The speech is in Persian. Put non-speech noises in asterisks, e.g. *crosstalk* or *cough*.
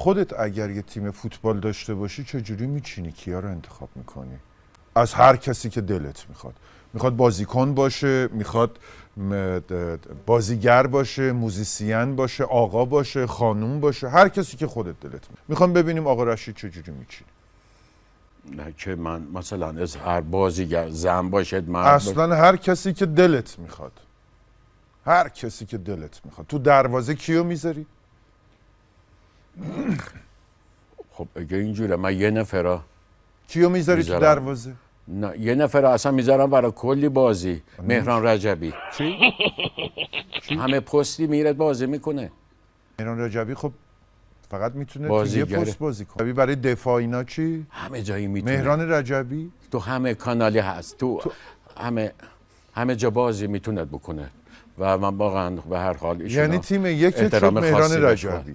خودت اگر یه تیم فوتبال داشته باشی چجوری میچینی کیا رو انتخاب میکنی از هر کسی که دلت میخواد میخواد بازیکن باشه میخواد بازیگر باشه موزیسین باشه آقا باشه خانوم باشه هر کسی که خودت دلت میخواد میخوام ببینیم آقا رشید چجوری میچینی نه که من مثلا از هر بازیگر زن باشد اصلا هر کسی که دلت میخواد هر کسی که دلت میخواد تو دروازه کیو میذاری *clears throat* خب اگه اینجوره من یه نفرا کیو میذاری تو دروازه نه یه نفر اصلا میذارم برای کلی بازی خب. مهران رجبی چی؟ *laughs* همه پستی میرد بازی میکنه مهران رجبی خب فقط میتونه بازی یه پست بازی کنه برای دفاع اینا چی؟ همه جایی میتونه مهران رجبی؟ تو همه کانالی هست تو, همه همه جا بازی میتونه بکنه و من واقعا به هر حال یعنی تیم یک تیم مهران رجبی